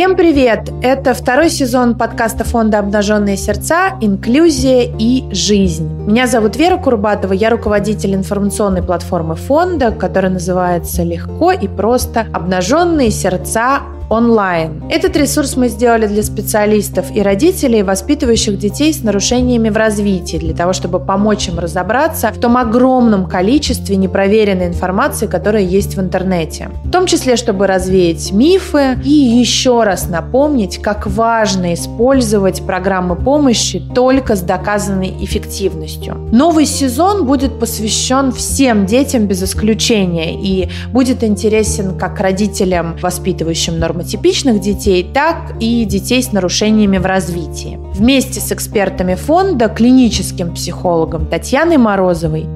Всем привет! Это второй сезон подкаста фонда «Обнаженные сердца. Инклюзия и жизнь». Меня зовут Вера Курбатова, я руководитель информационной платформы фонда, которая называется «Легко и просто. Обнаженные сердца онлайн. Этот ресурс мы сделали для специалистов и родителей, воспитывающих детей с нарушениями в развитии, для того, чтобы помочь им разобраться в том огромном количестве непроверенной информации, которая есть в интернете. В том числе, чтобы развеять мифы и еще раз напомнить, как важно использовать программы помощи только с доказанной эффективностью. Новый сезон будет посвящен всем детям без исключения и будет интересен как родителям, воспитывающим норм нормотипичных детей, так и детей с нарушениями в развитии. Вместе с экспертами фонда, клиническим психологом Татьяной Морозовой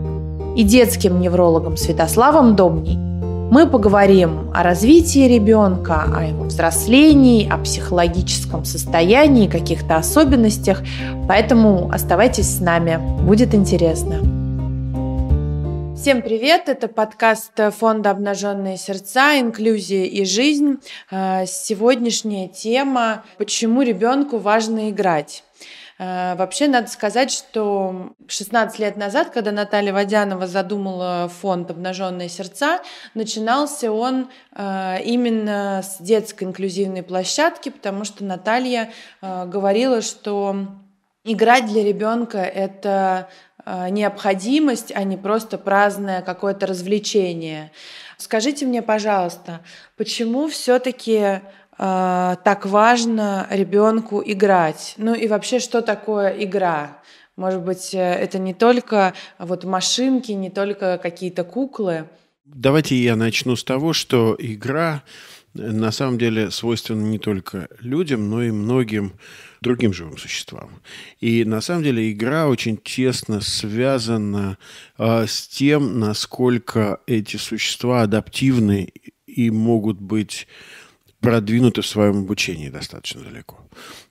и детским неврологом Святославом Домней мы поговорим о развитии ребенка, о его взрослении, о психологическом состоянии, каких-то особенностях. Поэтому оставайтесь с нами, будет интересно. Всем привет! Это подкаст фонда «Обнаженные сердца. Инклюзия и жизнь». Э, сегодняшняя тема «Почему ребенку важно играть?». Э, вообще, надо сказать, что 16 лет назад, когда Наталья Водянова задумала фонд «Обнаженные сердца», начинался он э, именно с детской инклюзивной площадки, потому что Наталья говорила, что Играть для ребенка это Э, необходимость, а не просто праздное какое-то развлечение. Скажите мне, пожалуйста, почему все-таки э, так важно ребенку играть? Ну и вообще, что такое игра? Может быть, э, это не только вот машинки, не только какие-то куклы. Давайте я начну с того, что игра на самом деле свойственна не только людям, но и многим другим живым существам. И на самом деле игра очень тесно связана э, с тем, насколько эти существа адаптивны и могут быть продвинуты в своем обучении достаточно далеко.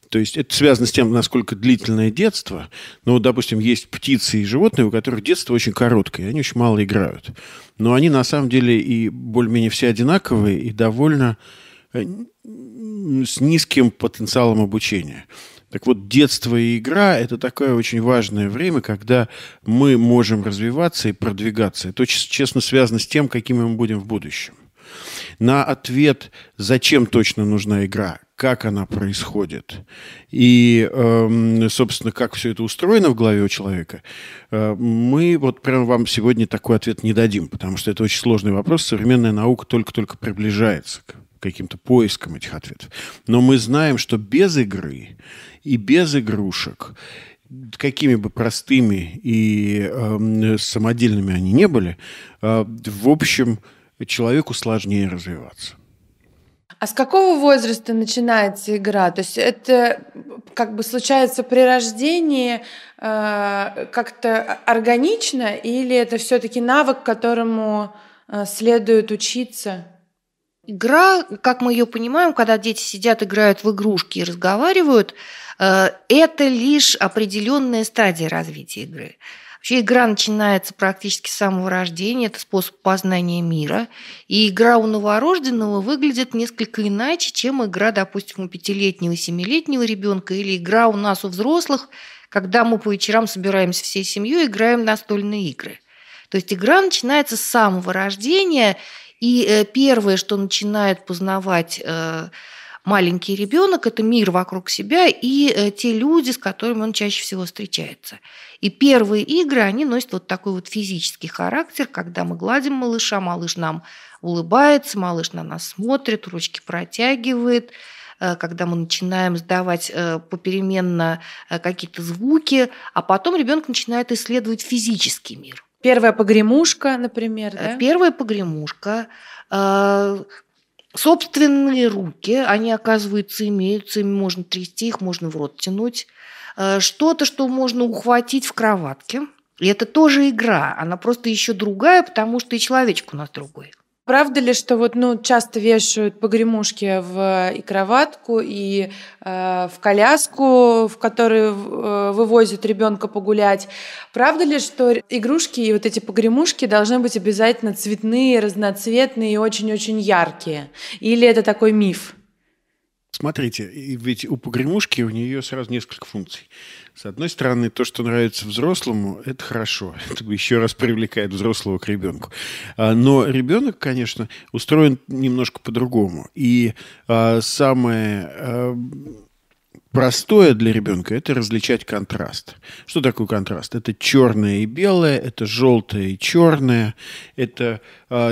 То есть это связано с тем, насколько длительное детство. Ну, допустим, есть птицы и животные, у которых детство очень короткое, они очень мало играют. Но они на самом деле и более-менее все одинаковые и довольно э, Э, с низким потенциалом обучения. Так вот, детство и игра – это такое очень важное время, когда мы можем развиваться и продвигаться. Это очень честно связано с тем, какими мы будем в будущем. На ответ, зачем точно нужна игра, как она происходит и, эм, собственно, как все это устроено в голове у человека, э, мы вот прям вам сегодня такой ответ не дадим, потому что это очень сложный вопрос. Современная наука только-только приближается к каким-то поиском этих ответов. Но мы знаем, что без игры и без игрушек какими бы простыми и э, самодельными они не были, э, в общем, человеку сложнее развиваться. А с какого возраста начинается игра? То есть это как бы случается при рождении э, как-то органично, или это все-таки навык, которому э, следует учиться? Игра, как мы ее понимаем, когда дети сидят, играют в игрушки и разговаривают, э, это лишь определенная стадия развития игры. Вообще игра начинается практически с самого рождения, это способ познания мира. И игра у новорожденного выглядит несколько иначе, чем игра, допустим, у пятилетнего, семилетнего ребенка или игра у нас у взрослых, когда мы по вечерам собираемся всей семьей, и играем настольные игры. То есть игра начинается с самого рождения, и э, первое, что начинает познавать э, маленький ребенок, это мир вокруг себя и э, те люди, с которыми он чаще всего встречается. И первые игры, они носят вот такой вот физический характер, когда мы гладим малыша, малыш нам улыбается, малыш на нас смотрит, ручки протягивает, когда мы начинаем сдавать попеременно какие-то звуки, а потом ребенок начинает исследовать физический мир. Первая погремушка, например, э, да? Первая погремушка. А, собственные руки, они, оказывается, имеются, ими можно трясти, их можно в рот тянуть. Э, что-то, что можно ухватить в кроватке. И это тоже игра, она просто еще другая, потому что и человечек у нас другой. Правда ли, что вот, ну, часто вешают погремушки в э, и кроватку, и э, в коляску, в которую э, вывозят ребенка погулять? Правда ли, что игрушки и вот эти погремушки должны быть обязательно цветные, разноцветные и очень-очень яркие? Или это такой миф? Смотрите, ведь у погремушки у нее сразу несколько функций. С одной стороны, то, что нравится взрослому, это хорошо. Это еще раз привлекает взрослого к ребенку. А, но ребенок, конечно, устроен немножко по-другому. И а, самое а, простое для ребенка – это различать контраст. Что такое контраст? Это черное и белое, это желтое и черное. Это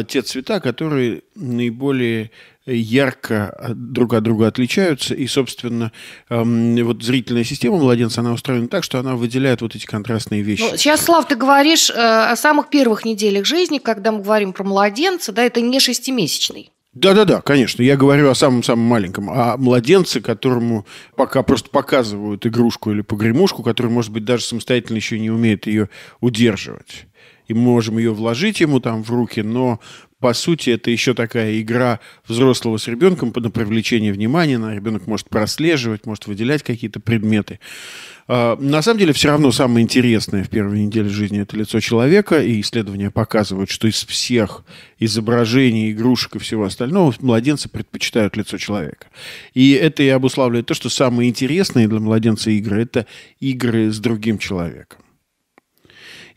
те цвета, которые наиболее ярко друг от друга отличаются. И, собственно, эм, вот зрительная система младенца, она устроена так, что она выделяет вот эти контрастные вещи. Ну, сейчас, Слав, ты говоришь э, о самых первых неделях жизни, когда мы говорим про младенца, да, это не шестимесячный. Да-да-да, конечно. Я говорю о самом-самом маленьком. О младенце, которому пока просто показывают игрушку или погремушку, который, может быть, даже самостоятельно еще не умеет ее удерживать и мы можем ее вложить ему там в руки, но по сути, это еще такая игра взрослого с ребенком на привлечение внимания. На ребенок может прослеживать, может выделять какие-то предметы. А, на самом деле, все равно самое интересное в первой неделе жизни – это лицо человека. И исследования показывают, что из всех изображений, игрушек и всего остального младенцы предпочитают лицо человека. И это и обуславливает то, что самые интересные для младенца игры – это игры с другим человеком.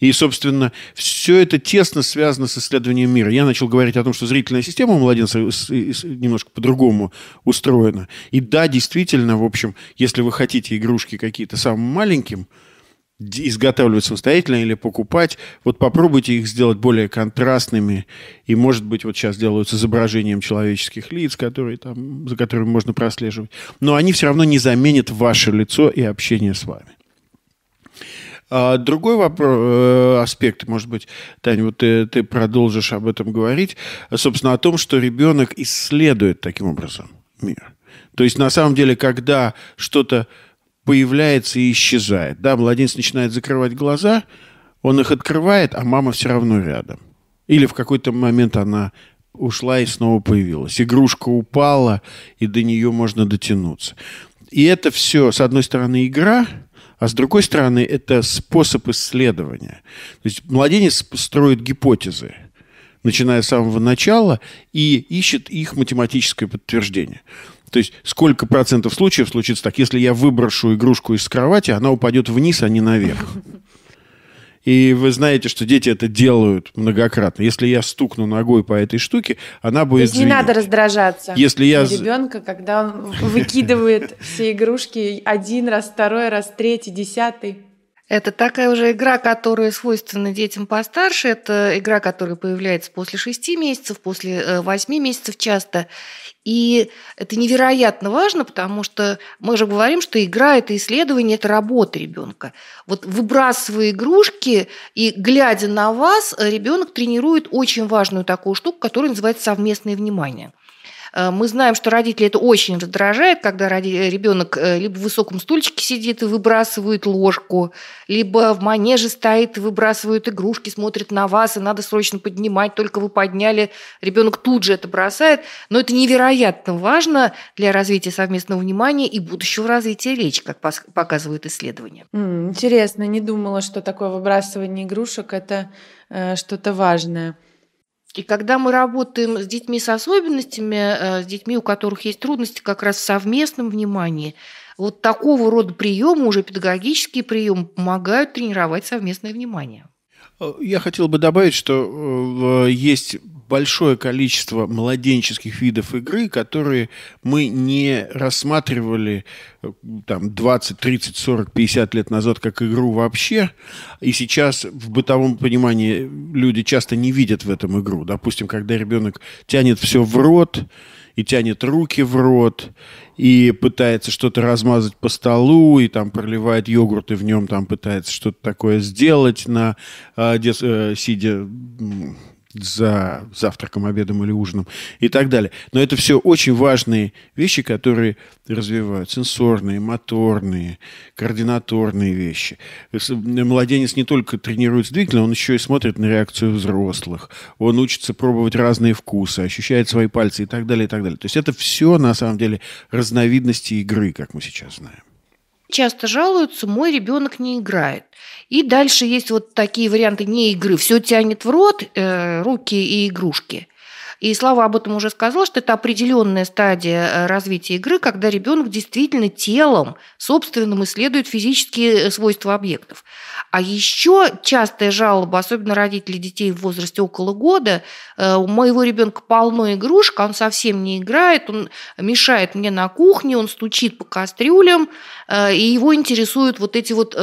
И, собственно, все это тесно связано с исследованием мира. Я начал говорить о том, что зрительная система у младенца немножко по-другому устроена. И да, действительно, в общем, если вы хотите игрушки какие-то самым маленьким, изготавливать самостоятельно или покупать, вот попробуйте их сделать более контрастными. И, может быть, вот сейчас делают с изображением человеческих лиц, которые там, за которыми можно прослеживать. Но они все равно не заменят ваше лицо и общение с вами. А другой вопрос, э, аспект, может быть, Таня, вот ты, ты продолжишь об этом говорить, собственно, о том, что ребенок исследует таким образом мир. То есть, на самом деле, когда что-то появляется и исчезает, да, младенец начинает закрывать глаза, он их открывает, а мама все равно рядом. Или в какой-то момент она ушла и снова появилась. Игрушка упала, и до нее можно дотянуться. И это все, с одной стороны, игра – а с другой стороны, это способ исследования. То есть младенец строит гипотезы, начиная с самого начала, и ищет их математическое подтверждение. То есть сколько процентов случаев случится так, если я выброшу игрушку из кровати, она упадет вниз, а не наверх. И вы знаете, что дети это делают многократно. Если я стукну ногой по этой штуке, она будет Здесь не надо раздражаться. Если я... Ребенка, когда он выкидывает все игрушки один раз, второй раз, третий, десятый. Это такая уже игра, которая свойственна детям постарше. Это игра, которая появляется после шести месяцев, после э, восьми месяцев часто. И это невероятно важно, потому что мы же говорим, что игра – это исследование, это работа ребенка. Вот выбрасывая игрушки и глядя на вас, ребенок тренирует очень важную такую штуку, которая называется совместное внимание – Э, мы знаем, что родители это очень раздражает, когда э, ребенок э, либо в высоком стульчике сидит и выбрасывает ложку, либо в манеже стоит и выбрасывает игрушки, смотрит на вас, и надо срочно поднимать, только вы подняли, ребенок тут же это бросает. Но это невероятно важно для развития совместного внимания и будущего развития речи, как показывают исследования. Интересно, не думала, что такое выбрасывание игрушек – это что-то важное. И когда мы работаем с детьми с особенностями, э, с детьми, у которых есть трудности как раз в совместном внимании, вот такого рода приемы, уже педагогические приемы, помогают тренировать совместное внимание. Я хотел бы добавить, что э, есть большое количество младенческих видов игры, которые мы не рассматривали э, там 20, 30, 40, 50 лет назад как игру вообще. И сейчас в бытовом понимании люди часто не видят в этом игру. Допустим, когда ребенок тянет все в рот, и тянет руки в рот, и пытается что-то размазать по столу, и там проливает йогурт, и в нем там пытается что-то такое сделать, на, э, дес, э, сидя за завтраком, обедом или ужином и так далее. Но это все очень важные вещи, которые развивают. Сенсорные, моторные, координаторные вещи. Младенец не только тренирует двигатель, он еще и смотрит на реакцию взрослых. Он учится пробовать разные вкусы, ощущает свои пальцы и так далее, и так далее. То есть это все, на самом деле, разновидности игры, как мы сейчас знаем. Часто жалуются, мой ребенок не играет. И дальше есть вот такие варианты не игры. Все тянет в рот, э, руки и игрушки. И Слава об этом уже сказала, что это определенная стадия э, развития игры, когда ребенок действительно телом собственным исследует физические э, свойства объектов. А еще частая жалоба, особенно родителей детей в возрасте около года, э, у моего ребенка полно игрушек, он совсем не играет, он мешает мне на кухне, он стучит по кастрюлям, и его интересуют вот эти вот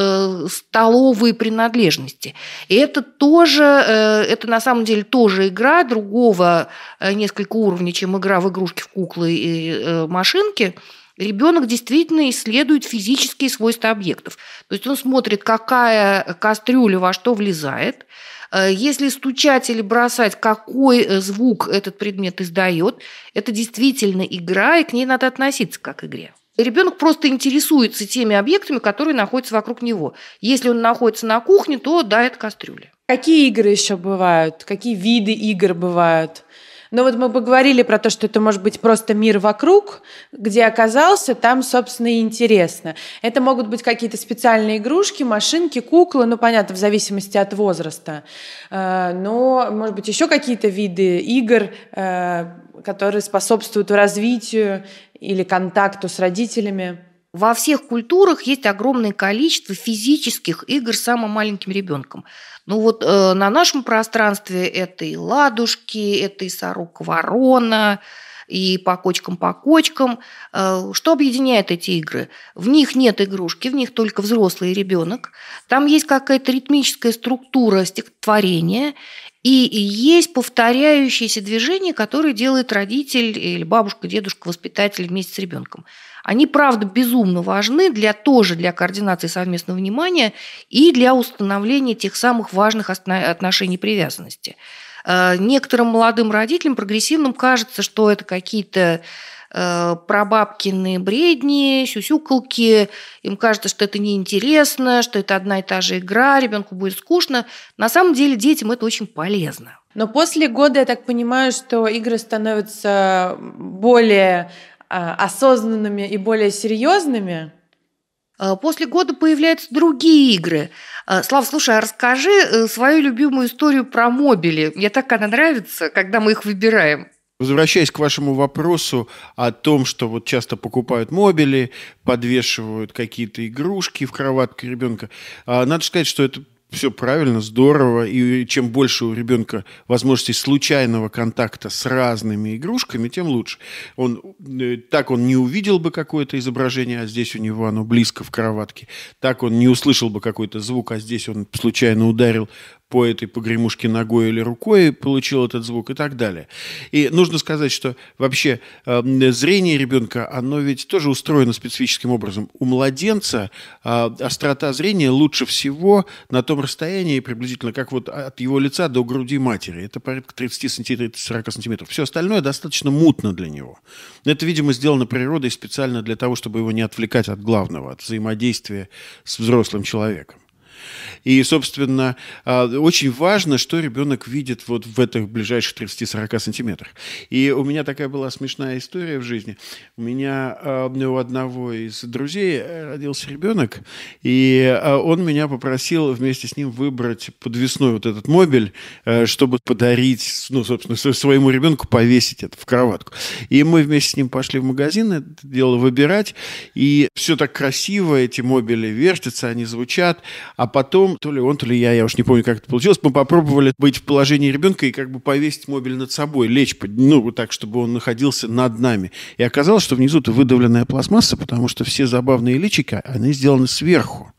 столовые принадлежности. И это тоже, это на самом деле тоже игра другого Э, несколько уровней, чем игра в игрушки, в куклы и э, машинки, ребенок действительно исследует физические свойства объектов. То есть он смотрит, какая кастрюля во что влезает, э, если стучать или бросать, какой звук этот предмет издает, это действительно игра, и к ней надо относиться как к игре. Ребенок просто интересуется теми объектами, которые находятся вокруг него. Если он находится на кухне, то да, это кастрюля. Какие игры еще бывают? Какие виды игр бывают? Но вот мы поговорили про то, что это может быть просто мир вокруг, где оказался, там, собственно, и интересно. Это могут быть какие-то специальные игрушки, машинки, куклы, ну, понятно, в зависимости от возраста. Э, но, может быть, еще какие-то виды игр, э, которые способствуют развитию или контакту с родителями. Во всех культурах есть огромное количество физических игр с самым маленьким ребенком. Ну вот э, на нашем пространстве это и ладушки, это и сорок ворона, и по кочкам, по кочкам. Э, что объединяет эти игры? В них нет игрушки, в них только взрослый ребенок. Там есть какая-то ритмическая структура стихотворения, и есть повторяющиеся движения, которые делает родитель или бабушка, дедушка, воспитатель вместе с ребенком. Они, правда, безумно важны для тоже для координации совместного внимания и для установления тех самых важных отношений привязанности. Э, некоторым молодым родителям прогрессивным кажется, что это какие-то э, прабабкины бредни, сюсюкалки. Им кажется, что это неинтересно, что это одна и та же игра, ребенку будет скучно. На самом деле детям это очень полезно. Но после года, я так понимаю, что игры становятся более а, осознанными и более серьезными. А, после года появляются другие игры. А, Слав, слушай, а расскажи э, свою любимую историю про мобили. Мне так она нравится, когда мы их выбираем. Возвращаясь к вашему вопросу о том, что вот часто покупают мобили, подвешивают какие-то игрушки в кроватку ребенка, а, надо сказать, что это все правильно, здорово, и чем больше у ребенка возможностей случайного контакта с разными игрушками, тем лучше. Он, э, так он не увидел бы какое-то изображение, а здесь у него оно близко в кроватке. Так он не услышал бы какой-то звук, а здесь он случайно ударил по этой погремушке ногой или рукой получил этот звук и так далее. И нужно сказать, что вообще э, зрение ребенка, оно ведь тоже устроено специфическим образом. У младенца э, острота зрения лучше всего на том расстоянии приблизительно, как вот от его лица до груди матери. Это порядка 30-40 сантиметров. Все остальное достаточно мутно для него. Это, видимо, сделано природой специально для того, чтобы его не отвлекать от главного, от взаимодействия с взрослым человеком. И, собственно, а, очень важно, что ребенок видит вот в этих ближайших 30-40 сантиметрах. И у меня такая была смешная история в жизни. У меня а, у одного из друзей э, родился ребенок, и а, он меня попросил вместе с ним выбрать подвесной вот этот мобиль, э, чтобы подарить, ну, собственно, своему ребенку повесить это в кроватку. И мы вместе с ним пошли в магазин это дело выбирать, и все так красиво, эти мобили вертятся, они звучат, а потом, то ли он, то ли я, я уж не помню, как это получилось, мы попробовали быть в положении ребенка и как бы повесить мобиль над собой, лечь, ну, так, чтобы он находился над нами. И оказалось, что внизу-то выдавленная пластмасса, потому что все забавные личики, они сделаны сверху.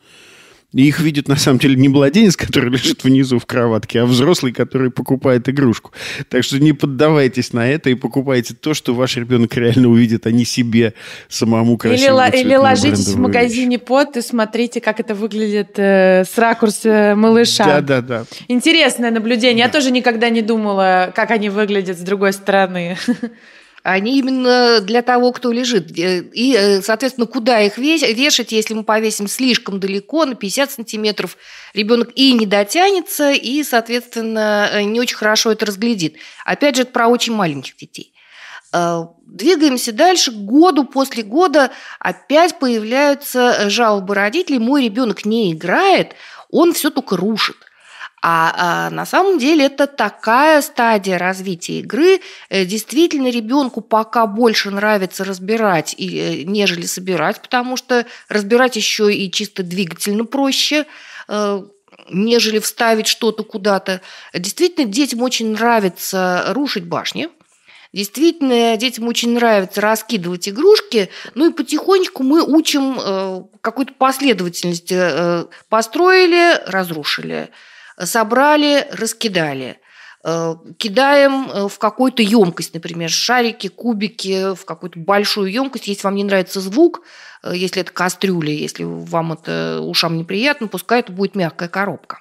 И их видит, на самом деле, не младенец, который лежит внизу в кроватке, а взрослый, который покупает игрушку. Так что не поддавайтесь на это и покупайте то, что ваш ребенок реально увидит, а не себе самому красивому Или, или ложитесь в магазине под и смотрите, как это выглядит э, с ракурса э, малыша. Да-да-да. Интересное наблюдение. Да. Я тоже никогда не думала, как они выглядят с другой стороны. Они именно для того, кто лежит. И, э, соответственно, куда их вешать, если мы повесим слишком далеко, на 50 сантиметров, ребенок и не дотянется, и, соответственно, э, не очень хорошо это разглядит. Опять же, это про очень маленьких детей. Э, двигаемся дальше. Году после года опять появляются жалобы родителей. Мой ребенок не играет, он все только рушит. А, а на самом деле это такая стадия развития игры. Э, действительно, ребенку пока больше нравится разбирать, и, э, нежели собирать, потому что разбирать еще и чисто двигательно проще э, нежели вставить что-то куда-то. Действительно, детям очень нравится рушить башни, Действительно, детям очень нравится раскидывать игрушки, ну и потихонечку мы учим какую-то последовательность. построили, разрушили собрали, раскидали. Э, кидаем э, в какую-то емкость, например, шарики, кубики, в какую-то большую емкость. Если вам не нравится звук, э, если это кастрюля, если вам это ушам неприятно, пускай это будет мягкая коробка.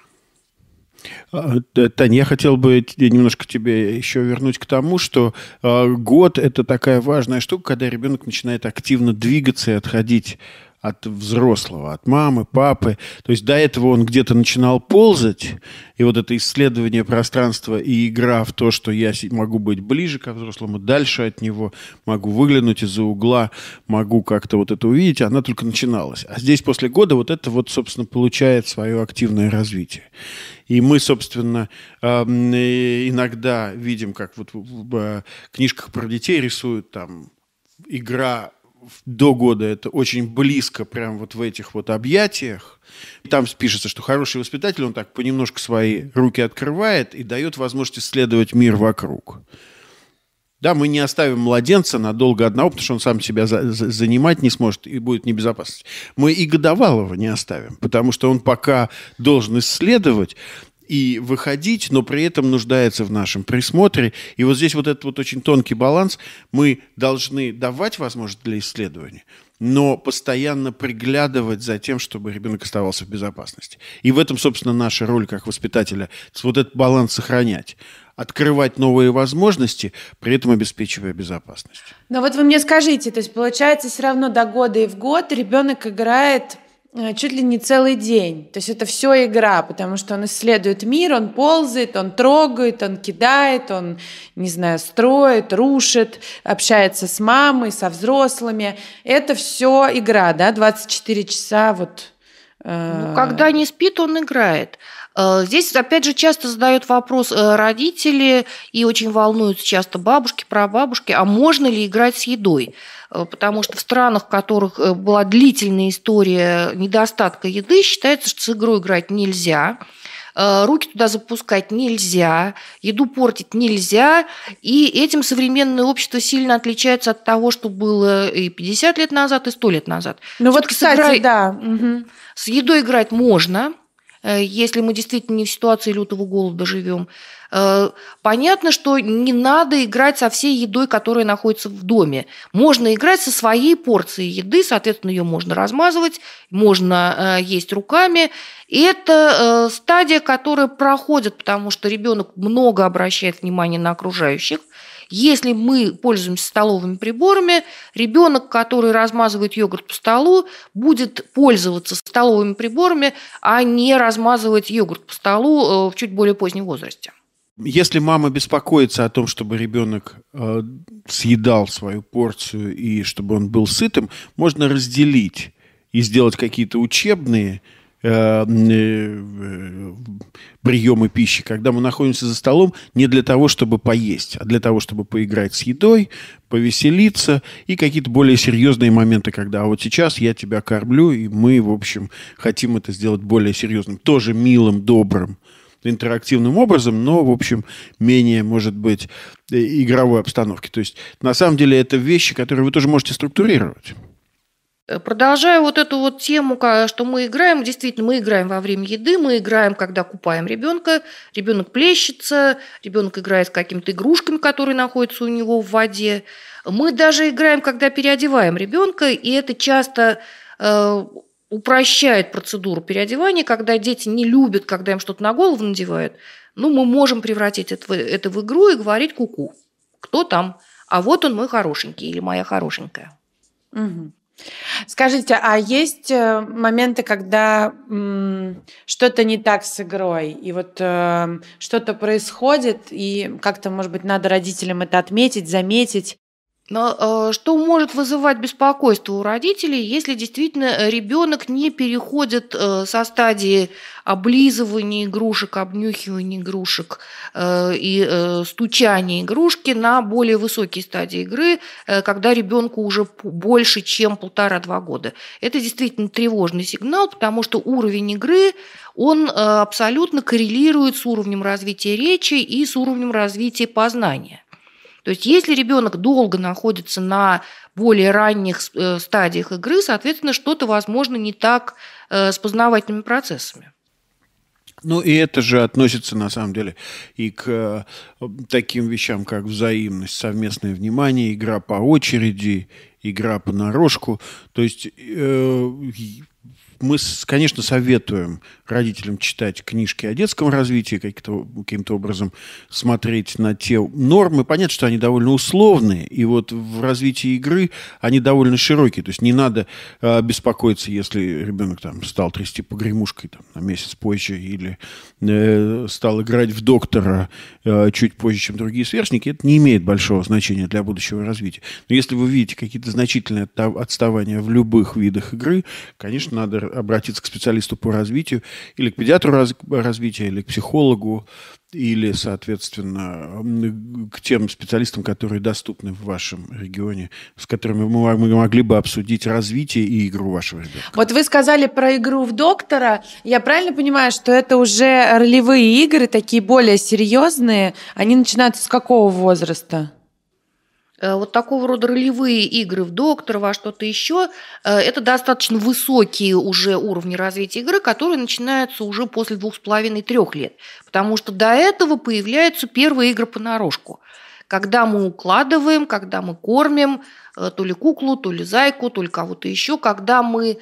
А, Таня, я хотел бы немножко тебе еще вернуть к тому, что а, год – это такая важная штука, когда ребенок начинает активно двигаться и отходить от взрослого, от мамы, папы. То есть до этого он где-то начинал ползать, и вот это исследование пространства и игра в то, что я могу быть ближе ко взрослому, дальше от него, могу выглянуть из-за угла, могу как-то вот это увидеть, она только начиналась. А здесь после года вот это вот, собственно, получает свое активное развитие. И мы, собственно, эм, иногда видим, как вот в э, книжках про детей рисуют там игра до года это очень близко, прям вот в этих вот объятиях. там пишется, что хороший воспитатель, он так понемножку свои руки открывает и дает возможность исследовать мир вокруг. Да, мы не оставим младенца надолго одного, потому что он сам себя за, за, занимать не сможет и будет небезопасность. Мы и годовалого не оставим, потому что он пока должен исследовать, и выходить, но при этом нуждается в нашем присмотре. И вот здесь вот этот вот очень тонкий баланс. Мы должны давать возможность для исследования, но постоянно приглядывать за тем, чтобы ребенок оставался в безопасности. И в этом, собственно, наша роль как воспитателя – вот этот баланс сохранять открывать новые возможности, при этом обеспечивая безопасность. Но вот вы мне скажите, то есть получается все равно до года и в год ребенок играет Э, чуть ли не целый день. То есть это все игра, потому что он исследует мир, он ползает, он трогает, он кидает, он, не знаю, строит, рушит, общается с мамой, со взрослыми. Это все игра, да, 24 часа вот. Э... Ну, когда не спит, он играет. Э, здесь, опять же, часто задают вопрос э, родители и очень волнуются часто бабушки, прабабушки, а можно ли играть с едой? Э, потому что в странах, в которых э, была длительная история недостатка еды, считается, что с игрой играть нельзя э, руки туда запускать нельзя, еду портить нельзя, и этим современное общество сильно отличается от того, что было и 50 лет назад, и 100 лет назад. Ну вот, кстати, игра... да. Угу. С едой играть можно, Э, если мы действительно не в ситуации лютого голода живем. Э, понятно, что не надо играть со всей едой, которая находится в доме. Можно играть со своей порцией еды, соответственно, ее можно размазывать, можно э, есть руками. И это стадия, которая проходит, потому что ребенок много обращает внимание на окружающих – если мы пользуемся столовыми приборами, ребенок, который размазывает йогурт по столу, будет пользоваться столовыми приборами, а не размазывать йогурт по столу э, в чуть более позднем возрасте. Если мама беспокоится о том, чтобы ребенок э, съедал свою порцию и чтобы он был сытым, можно разделить и сделать какие-то учебные Э, э, приемы пищи, когда мы находимся за столом не для того, чтобы поесть, а для того, чтобы поиграть с едой, повеселиться и какие-то более серьезные моменты, когда а вот сейчас я тебя кормлю, и мы, в общем, хотим это сделать более серьезным, тоже милым, добрым интерактивным образом, но, в общем, менее, может быть, э, игровой обстановки. То есть, на самом деле, это вещи, которые вы тоже можете структурировать. Э, продолжая вот эту вот тему, что мы играем, действительно, мы играем во время еды, мы играем, когда купаем ребенка, ребенок плещется, ребенок играет с какими-то игрушками, которые находятся у него в воде. Мы даже играем, когда переодеваем ребенка, и это часто э, упрощает процедуру переодевания, когда дети не любят, когда им что-то на голову надевают. Ну, мы можем превратить это, это в игру и говорить куку. -ку. Кто там? А вот он мой хорошенький или моя хорошенькая. Угу. Скажите, а есть э, моменты, когда что-то не так с игрой, и вот э, что-то происходит, и как-то, может быть, надо родителям это отметить, заметить, но э, что может вызывать беспокойство у родителей, если действительно ребенок не переходит э, со стадии облизывания игрушек, обнюхивания игрушек э, и стучания игрушки на более высокие стадии игры, когда ребенку уже больше, чем полтора-два года. Это действительно тревожный сигнал, потому что уровень игры он абсолютно коррелирует с уровнем развития речи и с уровнем развития познания. То есть если ребенок долго находится на более ранних э, стадиях игры, соответственно, что-то, возможно, не так э, с познавательными процессами. Ну и это же относится на самом деле и к э, таким вещам, как взаимность, совместное внимание, игра по очереди, игра по нарожку. То есть э, мы, конечно, советуем родителям читать книжки о детском развитии, каким-то каким образом смотреть на те нормы. Понятно, что они довольно условные, и вот в развитии игры они довольно широкие. То есть не надо э, беспокоиться, если ребенок там стал трясти погремушкой там, на месяц позже или э, стал играть в доктора э, чуть позже, чем другие сверстники. Это не имеет большого значения для будущего развития. Но если вы видите какие-то значительные отставания в любых видах игры, конечно, надо обратиться к специалисту по развитию, или к педиатру раз, развития, или к психологу, или, соответственно, к тем специалистам, которые доступны в вашем регионе, с которыми мы могли бы обсудить развитие и игру вашего ребенка. Вот вы сказали про игру в доктора. Я правильно понимаю, что это уже ролевые игры, такие более серьезные? Они начинаются с какого возраста? Э, вот такого рода ролевые игры в доктор, во а что-то еще, э, это достаточно высокие уже уровни развития игры, которые начинаются уже после двух с половиной-трех лет. Потому что до этого появляются первые игры по нарожку. Когда мы укладываем, когда мы кормим э, то ли куклу, то ли зайку, то ли кого-то еще, когда мы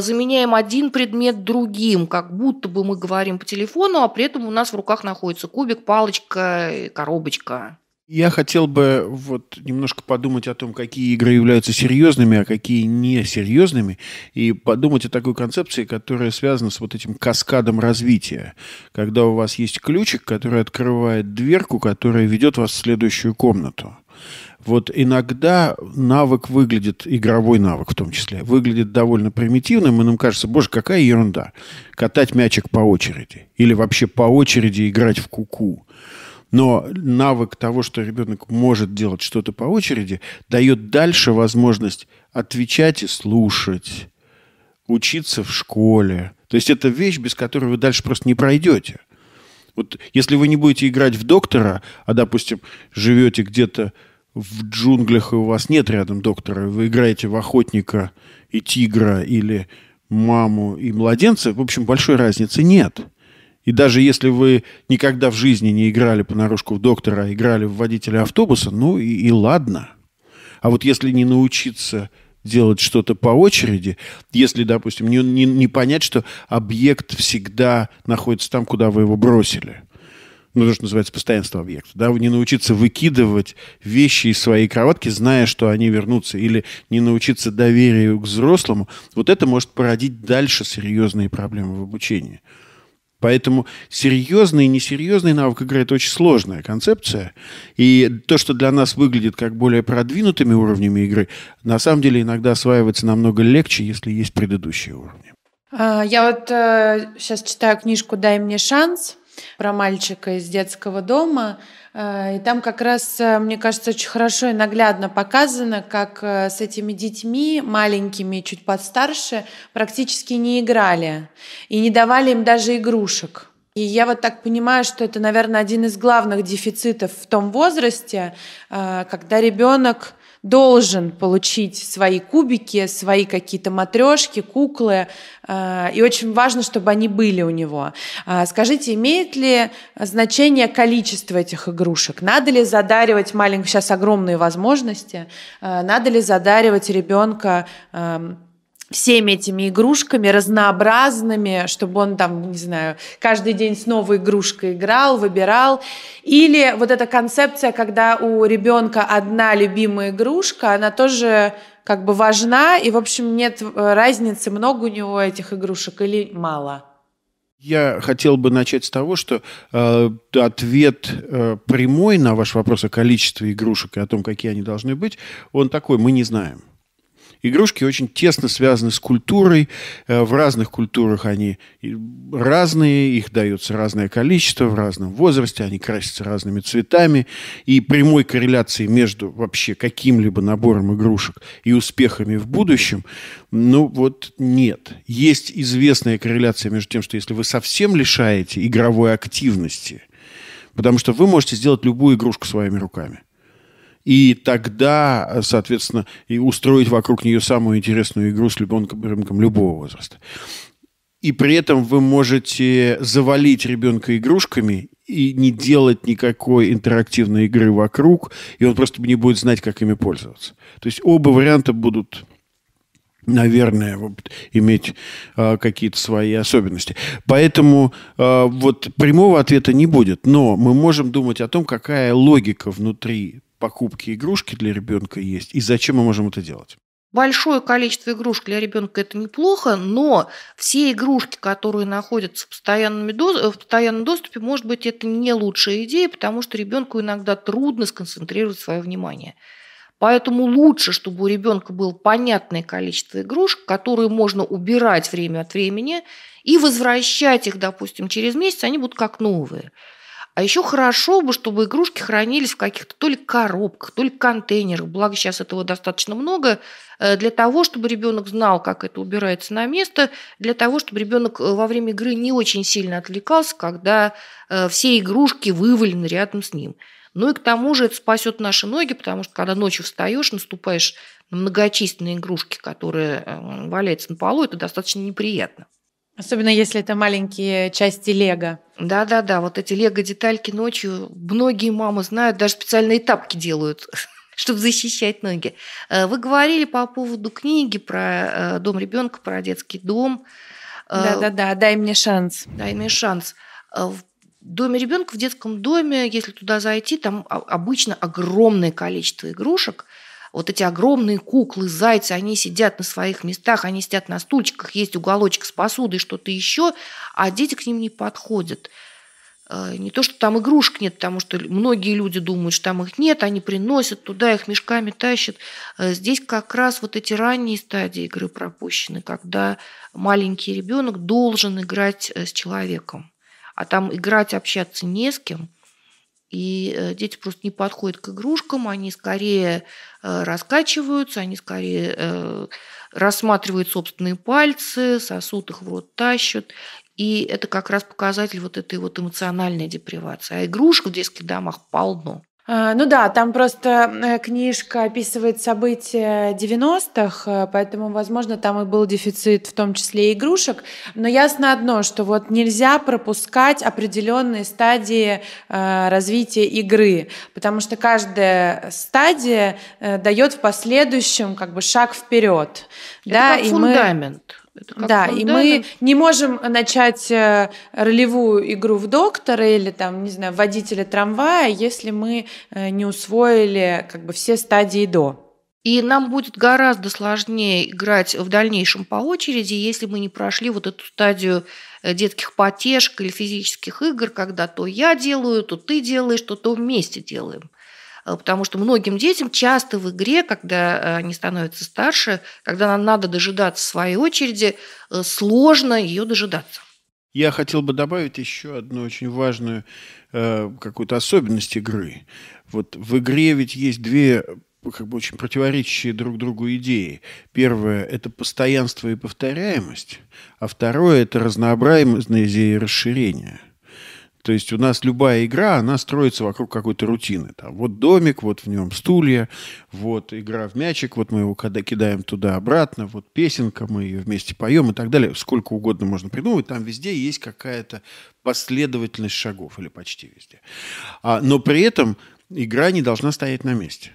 заменяем один предмет другим, как будто бы мы говорим по телефону, а при этом у нас в руках находится кубик, палочка, коробочка. Я хотел бы вот немножко подумать о том, какие игры являются серьезными, а какие несерьезными, и подумать о такой концепции, которая связана с вот этим каскадом развития, когда у вас есть ключик, который открывает дверку, которая ведет вас в следующую комнату. Вот иногда навык выглядит, игровой навык в том числе, выглядит довольно примитивным, и нам кажется, боже, какая ерунда, катать мячик по очереди, или вообще по очереди играть в куку. -ку. Но навык того, что ребенок может делать что-то по очереди, дает дальше возможность отвечать и слушать, учиться в школе. То есть это вещь, без которой вы дальше просто не пройдете. Вот если вы не будете играть в доктора, а, допустим, живете где-то в джунглях, и у вас нет рядом доктора, вы играете в охотника и тигра или маму и младенца, в общем, большой разницы нет. И даже если вы никогда в жизни не играли понарошку в доктора, а играли в водителя автобуса, ну и, и ладно. А вот если не научиться делать что-то по очереди, если, допустим, не, не, не понять, что объект всегда находится там, куда вы его бросили. Ну, то, что называется постоянство объекта. Да? Не научиться выкидывать вещи из своей кроватки, зная, что они вернутся, или не научиться доверию к взрослому, вот это может породить дальше серьезные проблемы в обучении. Поэтому серьезный и несерьезный навык игры – это очень сложная концепция. И то, что для нас выглядит как более продвинутыми уровнями игры, на самом деле иногда осваивается намного легче, если есть предыдущие уровни. А, я вот сейчас э, читаю книжку «Дай мне шанс», про мальчика из детского дома. Э, и там как раз, э, мне кажется, очень хорошо и наглядно показано, как э, с этими детьми, маленькими, чуть подстарше, практически не играли и не давали им даже игрушек. И я вот так понимаю, что это, наверное, один из главных дефицитов в том возрасте, когда ребенок должен получить свои кубики, свои какие-то матрешки, куклы, а, и очень важно, чтобы они были у него. А, скажите, имеет ли значение количество этих игрушек? Надо ли задаривать маленьких, сейчас огромные возможности, а, надо ли задаривать ребенка всеми этими игрушками разнообразными, чтобы он там, не знаю, каждый день с новой игрушкой играл, выбирал. Или вот эта концепция, когда у ребенка одна любимая игрушка, она тоже как бы важна, и, в общем, нет э, разницы, много у него этих игрушек или мало. Я хотел бы начать с того, что э, ответ э, прямой на ваш вопрос о количестве игрушек и о том, какие они должны быть, он такой, мы не знаем. Игрушки очень тесно связаны с культурой. Э, в разных культурах они разные, их дается разное количество, в разном возрасте, они красятся разными цветами. И прямой корреляции между вообще каким-либо набором игрушек и успехами в будущем, ну вот нет. Есть известная корреляция между тем, что если вы совсем лишаете игровой активности, потому что вы можете сделать любую игрушку своими руками и тогда, соответственно, и устроить вокруг нее самую интересную игру с ребенком, рынком любого возраста. И при этом вы можете завалить ребенка игрушками и не делать никакой интерактивной игры вокруг, и он просто не будет знать, как ими пользоваться. То есть оба варианта будут наверное, иметь э, какие-то свои особенности. Поэтому э, вот прямого ответа не будет, но мы можем думать о том, какая логика внутри покупки игрушки для ребенка есть, и зачем мы можем это делать? Большое количество игрушек для ребенка это неплохо, но все игрушки, которые находятся в, постоянном э, в постоянном доступе, может быть, это не лучшая идея, потому что ребенку иногда трудно сконцентрировать свое внимание. Поэтому лучше, чтобы у ребенка было понятное количество игрушек, которые можно убирать время от времени и возвращать их, допустим, через месяц, они будут как новые. А еще хорошо бы, чтобы игрушки хранились в каких-то то ли коробках, то ли контейнерах. Благо сейчас этого достаточно много э, для того, чтобы ребенок знал, как это убирается на место, для того, чтобы ребенок э, во время игры не очень сильно отвлекался, когда э, все игрушки вывалены рядом с ним. Ну и к тому же это спасет наши ноги, потому что когда ночью встаешь, наступаешь на многочисленные игрушки, которые валяются на полу, это достаточно неприятно. Особенно если это маленькие части лего. Да-да-да, вот эти лего-детальки ночью. Многие мамы знают, даже специальные тапки делают чтобы защищать ноги. Э, вы говорили по поводу книги про э, дом ребенка, про детский дом. Э, Да-да-да, дай мне шанс. Дай мне шанс. В доме ребенка, в детском доме, если туда зайти, там обычно огромное количество игрушек. Вот эти огромные куклы, зайцы, они сидят на своих местах, они сидят на стульчиках, есть уголочек с посудой, что-то еще, а дети к ним не подходят. Э, не то, что там игрушек нет, потому что многие люди думают, что там их нет, они приносят туда, их мешками тащат. Э, здесь как раз вот эти ранние стадии игры пропущены, когда маленький ребенок должен играть э, с человеком. А там играть, общаться не с кем – и э, дети просто не подходят к игрушкам, они скорее э, раскачиваются, они скорее э, рассматривают собственные пальцы, сосут их в рот, тащат. И это как раз показатель вот этой вот эмоциональной депривации. А игрушек в детских домах полно. А, ну да, там просто э, книжка описывает события 90-х, э, поэтому, возможно, там и был дефицит в том числе и игрушек. Но ясно одно, что вот нельзя пропускать определенные стадии э, развития игры, потому что каждая стадия дает в последующем как бы шаг вперед. Это да, как и фундамент. Мы да, и мы не можем начать э, ролевую игру в доктора или там, не знаю, водителя трамвая, если мы э, не усвоили как бы все стадии до. И нам будет гораздо сложнее играть в дальнейшем по очереди, если мы не прошли вот эту стадию э, детских потешек или физических игр, когда то я делаю, то ты делаешь, то то вместе делаем. Э, потому что многим детям часто в игре, когда э, они становятся старше, когда нам надо дожидаться своей очереди, э, сложно ее дожидаться. Я хотел бы добавить еще одну очень важную э, какую-то особенность игры. Вот в игре ведь есть две как бы очень противоречащие друг другу идеи. Первое – это постоянство и повторяемость, а второе – это разнообразие и расширение – то есть у нас любая игра, она строится вокруг какой-то рутины. Там, вот домик, вот в нем стулья, вот игра в мячик, вот мы его когда кидаем туда-обратно, вот песенка, мы ее вместе поем и так далее. Сколько угодно можно придумывать, там везде есть какая-то последовательность шагов, или почти везде. А, но при этом игра не должна стоять на месте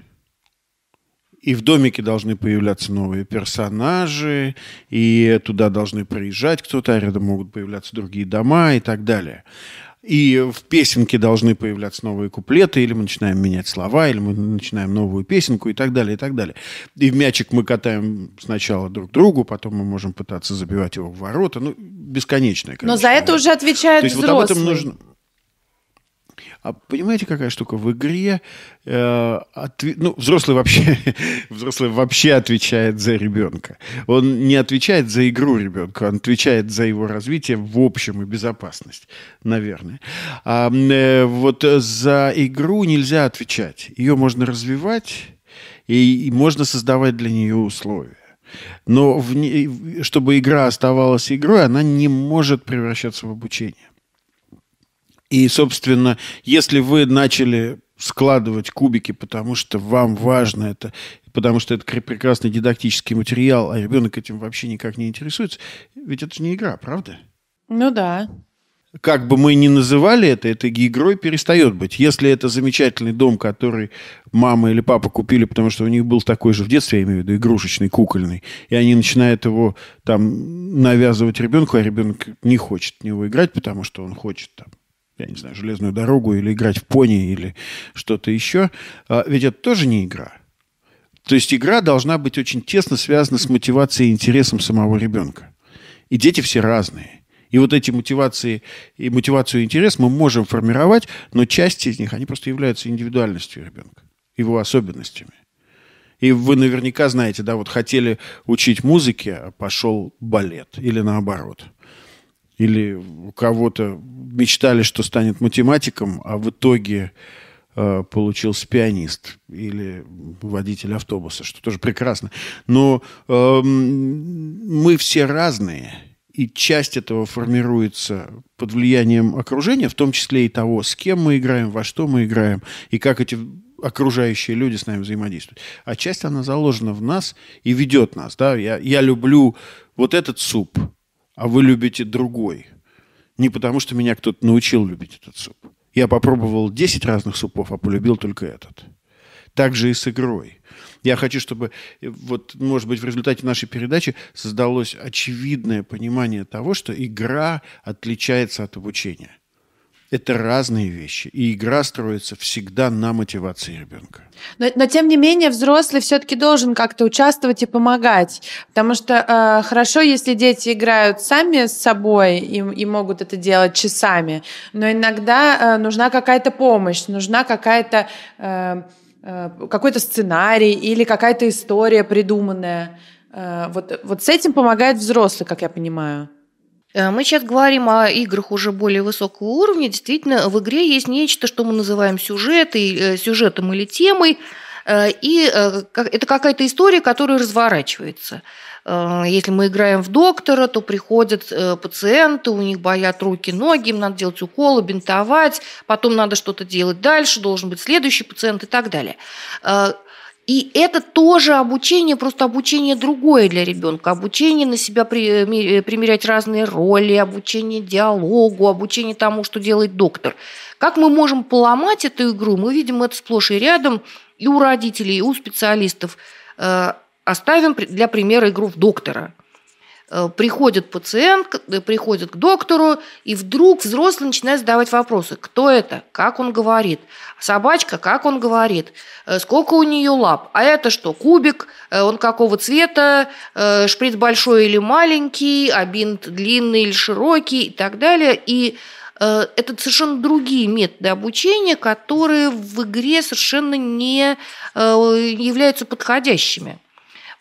и в домике должны появляться новые персонажи, и туда должны приезжать кто-то, а рядом могут появляться другие дома и так далее. И в песенке должны появляться новые куплеты, или мы начинаем менять слова, или мы начинаем новую песенку и так далее, и так далее. И в мячик мы катаем сначала друг другу, потом мы можем пытаться забивать его в ворота. Ну, бесконечное количество. Но за это уже отвечает То есть взрослый. Вот об этом нужно... А понимаете, какая штука? В игре э, отве... ну, взрослый, вообще, взрослый вообще отвечает за ребенка. Он не отвечает за игру ребенка, он отвечает за его развитие в общем и безопасность, наверное. А, э, вот за игру нельзя отвечать. Ее можно развивать и, и можно создавать для нее условия. Но в не... чтобы игра оставалась игрой, она не может превращаться в обучение. И, собственно, если вы начали складывать кубики, потому что вам важно это, потому что это прекрасный дидактический материал, а ребенок этим вообще никак не интересуется, ведь это же не игра, правда? Ну да. Как бы мы ни называли это, это игрой перестает быть. Если это замечательный дом, который мама или папа купили, потому что у них был такой же в детстве, я имею в виду, игрушечный, кукольный, и они начинают его там навязывать ребенку, а ребенок не хочет в него играть, потому что он хочет там я не знаю, железную дорогу или играть в пони или что-то еще, а, ведь это тоже не игра. То есть игра должна быть очень тесно связана с мотивацией и интересом самого ребенка. И дети все разные. И вот эти мотивации и мотивацию и интерес мы можем формировать, но часть из них, они просто являются индивидуальностью ребенка, его особенностями. И вы наверняка знаете, да, вот хотели учить музыке, а пошел балет или наоборот или у кого-то мечтали, что станет математиком, а в итоге э, получился пианист или водитель автобуса, что тоже прекрасно. Но э, мы все разные, и часть этого формируется под влиянием окружения, в том числе и того, с кем мы играем, во что мы играем, и как эти окружающие люди с нами взаимодействуют. А часть, она заложена в нас и ведет нас. Да? Я, я люблю вот этот суп – а вы любите другой. Не потому, что меня кто-то научил любить этот суп. Я попробовал 10 разных супов, а полюбил только этот. Так же и с игрой. Я хочу, чтобы, э, вот, может быть, в результате нашей передачи создалось очевидное понимание того, что игра отличается от обучения. Это разные вещи. И игра строится всегда на мотивации ребенка. Но, но тем не менее, взрослый все-таки должен как-то участвовать и помогать. Потому что э, хорошо, если дети играют сами с собой и, и могут это делать часами. Но иногда э, нужна какая-то помощь, нужна какая-то... Э, э какой-то сценарий или какая-то история придуманная. Э, вот, вот с этим помогает взрослый, как я понимаю. Э, мы сейчас говорим о играх уже более высокого уровня. Действительно, в игре есть нечто, что мы называем сюжет, и, э, сюжетом или темой. Э, и это какая-то история, которая разворачивается. Если мы играем в доктора, то приходят пациенты, у них боят руки, ноги, им надо делать уколы, бинтовать, потом надо что-то делать дальше, должен быть следующий пациент и так далее. И это тоже обучение, просто обучение другое для ребенка. Обучение на себя э, э, примерять разные роли, обучение диалогу, обучение тому, что делает доктор. Как мы можем поломать эту игру, мы видим это сплошь и рядом и у родителей, и у специалистов. Э, оставим для примера игру в доктора – Э, приходит пациент, э, приходит к доктору, и вдруг взрослый начинает задавать вопросы. Кто это? Как он говорит? Собачка, как он говорит? Э, сколько у нее лап? А это что, кубик? Он какого цвета? Шприц большой или маленький? А бинт длинный или широкий? И так далее. И это совершенно другие методы обучения, которые в игре совершенно не являются подходящими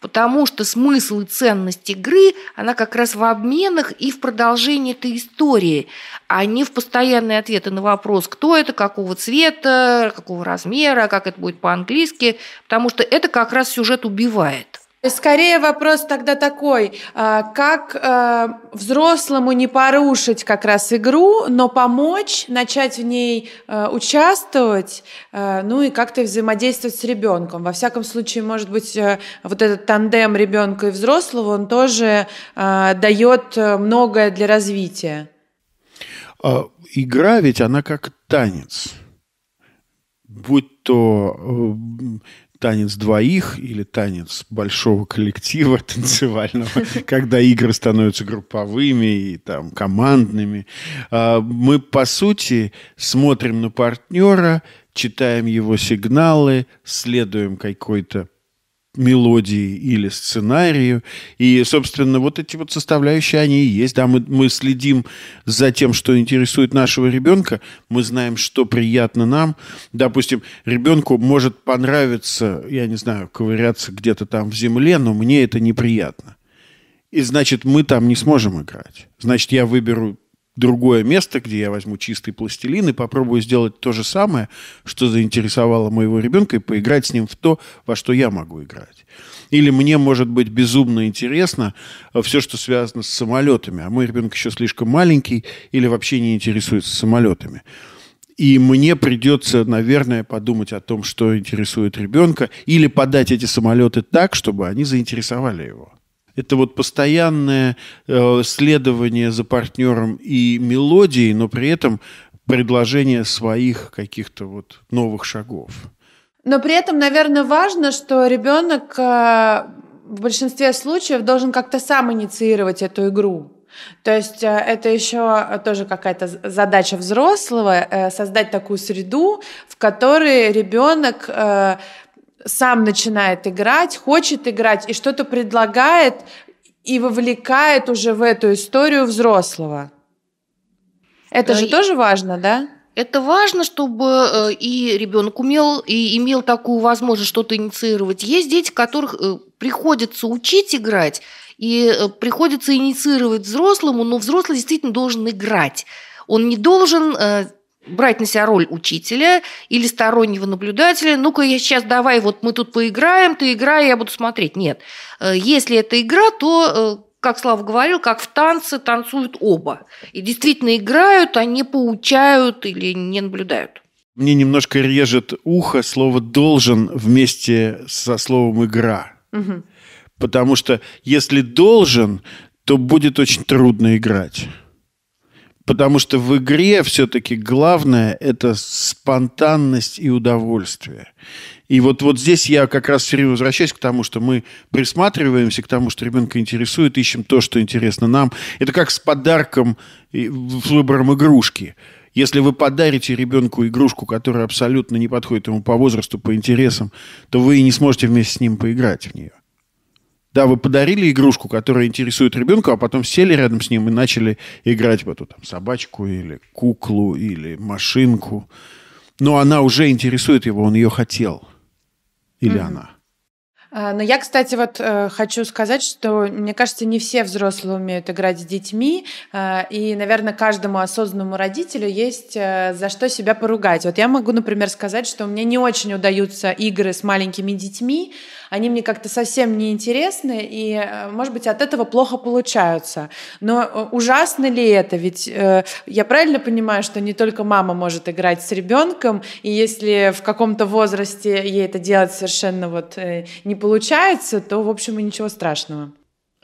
потому что смысл и ценность игры, она как раз в обменах и в продолжении этой истории, а не в постоянные ответы на вопрос, кто это, какого цвета, какого размера, как это будет по-английски, потому что это как раз сюжет убивает. Скорее вопрос тогда такой, а, как э, взрослому не порушить как раз игру, но помочь, начать в ней э, участвовать, э, ну и как-то взаимодействовать с ребенком. Во всяком случае, может быть, вот этот тандем ребенка и взрослого, он тоже дает многое для развития. А, игра ведь она как танец будь то танец двоих или танец большого коллектива танцевального, когда игры становятся групповыми и там командными. А, мы, по сути, смотрим на партнера, читаем его сигналы, следуем какой-то мелодии или сценарию. И, собственно, вот эти вот составляющие, они и есть. Да, мы, мы следим за тем, что интересует нашего ребенка. Мы знаем, что приятно нам. Допустим, ребенку может понравиться, я не знаю, ковыряться где-то там в земле, но мне это неприятно. И значит, мы там не сможем играть. Значит, я выберу другое место, где я возьму чистый пластилин и попробую сделать то же самое, что заинтересовало моего ребенка, и поиграть с ним в то, во что я могу играть. Или мне может быть безумно интересно э, все, что связано с самолетами, а мой ребенок еще слишком маленький или вообще не интересуется самолетами. И мне придется, наверное, подумать о том, что интересует ребенка, или подать эти самолеты так, чтобы они заинтересовали его. Это вот постоянное э, следование за партнером и мелодией, но при этом предложение своих каких-то вот новых шагов. Но при этом, наверное, важно, что ребенок э, в большинстве случаев должен как-то сам инициировать эту игру. То есть э, это еще тоже какая-то задача взрослого создать такую среду, в которой ребенок сам начинает играть, хочет играть и что-то предлагает и вовлекает уже в эту историю взрослого. Это э, же тоже важно, да? Это важно, чтобы э, и ребенок умел и имел такую возможность что-то инициировать. Есть дети, которых э, приходится учить играть, и приходится инициировать взрослому, но взрослый действительно должен играть. Он не должен брать на себя роль учителя или стороннего наблюдателя. Ну-ка, я сейчас давай, вот мы тут поиграем, ты играй, я буду смотреть. Нет. Э, если это игра, то э, как Слава говорил, как в танце танцуют оба. И действительно играют, а не поучают или не наблюдают. Мне немножко режет ухо слово «должен» вместе со словом «игра». Угу. Потому что если «должен», то будет очень трудно играть. Потому что в игре все-таки главное – это спонтанность и удовольствие. И вот, вот здесь я как раз все время возвращаюсь к тому, что мы присматриваемся к тому, что ребенка интересует, ищем то, что интересно нам. Это как с подарком, с выбором игрушки. Если вы подарите ребенку игрушку, которая абсолютно не подходит ему по возрасту, по интересам, то вы и не сможете вместе с ним поиграть в нее. Да, вы подарили игрушку, которая интересует ребенка, а потом сели рядом с ним и начали играть в эту там, собачку или куклу или машинку. Но она уже интересует его, он ее хотел. Или mm-hmm. она. А, но я, кстати, вот э, хочу сказать, что, мне кажется, не все взрослые умеют играть с детьми, э, и, наверное, каждому осознанному родителю есть э, за что себя поругать. Вот я могу, например, сказать, что мне не очень удаются игры с маленькими детьми, они мне как-то совсем не интересны и, э, может быть, от этого плохо получаются. Но э, ужасно ли это? Ведь э, я правильно понимаю, что не только мама может играть с ребенком, и если в каком-то возрасте ей это делать совершенно вот э, не получается, то, в общем, и ничего страшного.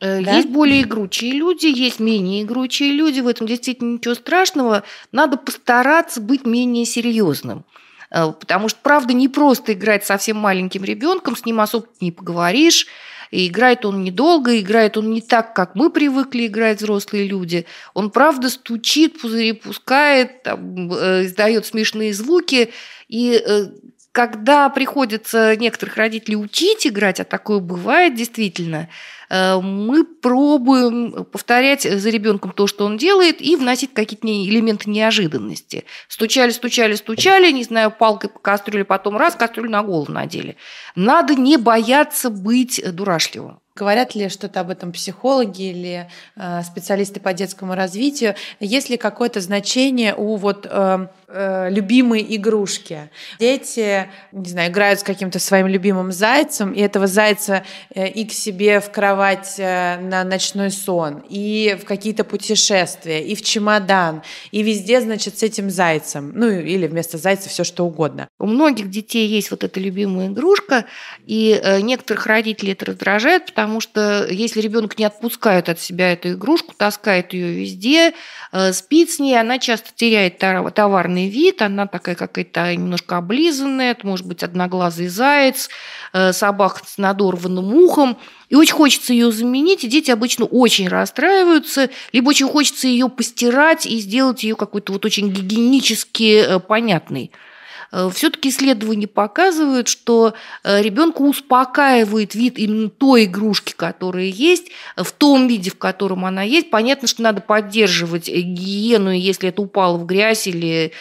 Э, да? Есть более игручие люди, есть менее игручие люди, в этом действительно ничего страшного. Надо постараться быть менее серьезным. Э, потому что, правда, не просто играть совсем маленьким ребенком, с ним особо не поговоришь. И играет он недолго, играет он не так, как мы привыкли играть взрослые люди. Он, правда, стучит, пузыри пускает, там, э, издает смешные звуки. И э, когда приходится некоторых родителей учить играть, а такое бывает действительно – Э, мы пробуем повторять за ребенком то, что он делает, и вносить какие-то элементы неожиданности. Стучали, стучали, стучали, не знаю, палкой по кастрюле, потом раз, кастрюлю на голову надели. Надо не бояться быть дурашливым. Говорят ли что-то об этом психологи или э, специалисты по детскому развитию? Есть ли какое-то значение у вот э, э, любимой игрушки? Дети, не знаю, играют с каким-то своим любимым зайцем, и этого зайца э, и к себе в кровать вставать э, на ночной сон, и в какие-то путешествия, и в чемодан, и везде, значит, с этим зайцем. Ну, или вместо зайца все что угодно. У многих детей есть вот эта любимая игрушка, и э, некоторых родителей это раздражает, потому что если ребенок не отпускает от себя эту игрушку, таскает ее везде, э, спит с ней, она часто теряет товарный вид, она такая какая-то немножко облизанная, это может быть одноглазый заяц, собака с надорванным ухом, и очень хочется ее заменить, и дети обычно очень расстраиваются, либо очень хочется ее постирать и сделать ее какой-то вот очень гигиенически э, понятной. Э, все-таки исследования показывают, что э, ребенку успокаивает вид именно той игрушки, которая есть, в том виде, в котором она есть. Понятно, что надо поддерживать э, гигиену, если это упало в грязь или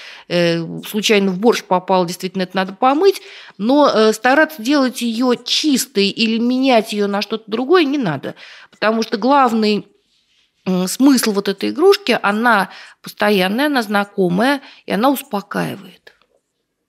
случайно в борщ попало, действительно, это надо помыть, но стараться делать ее чистой или менять ее на что-то другое не надо, потому что главный смысл вот этой игрушки, она постоянная, она знакомая, и она успокаивает.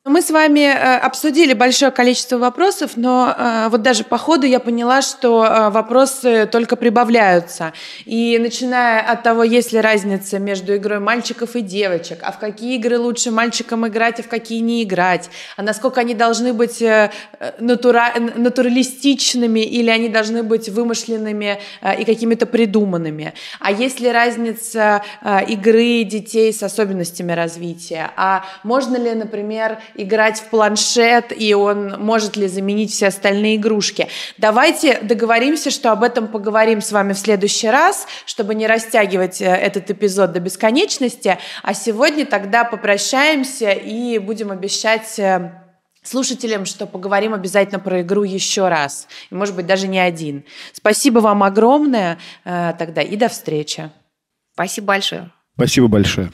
Мы с вами э, обсудили большое количество вопросов, но э, вот даже по ходу я поняла, что э, вопросы только прибавляются. И начиная от того, есть ли разница между игрой мальчиков и девочек, а в какие игры лучше мальчикам играть, а в какие не играть, а насколько они должны быть натура... натуралистичными или они должны быть вымышленными и какими-то придуманными, а есть ли разница игры детей с особенностями развития, а можно ли, например, играть в планшет, и он может ли заменить все остальные игрушки. Давайте договоримся, что об этом поговорим с вами в следующий раз, чтобы не растягивать э, этот эпизод до бесконечности. А сегодня тогда попрощаемся и будем обещать э, слушателям, что поговорим обязательно про игру еще раз. И, может быть, даже не один. Спасибо вам огромное э, тогда и до встречи. Спасибо большое. Спасибо большое.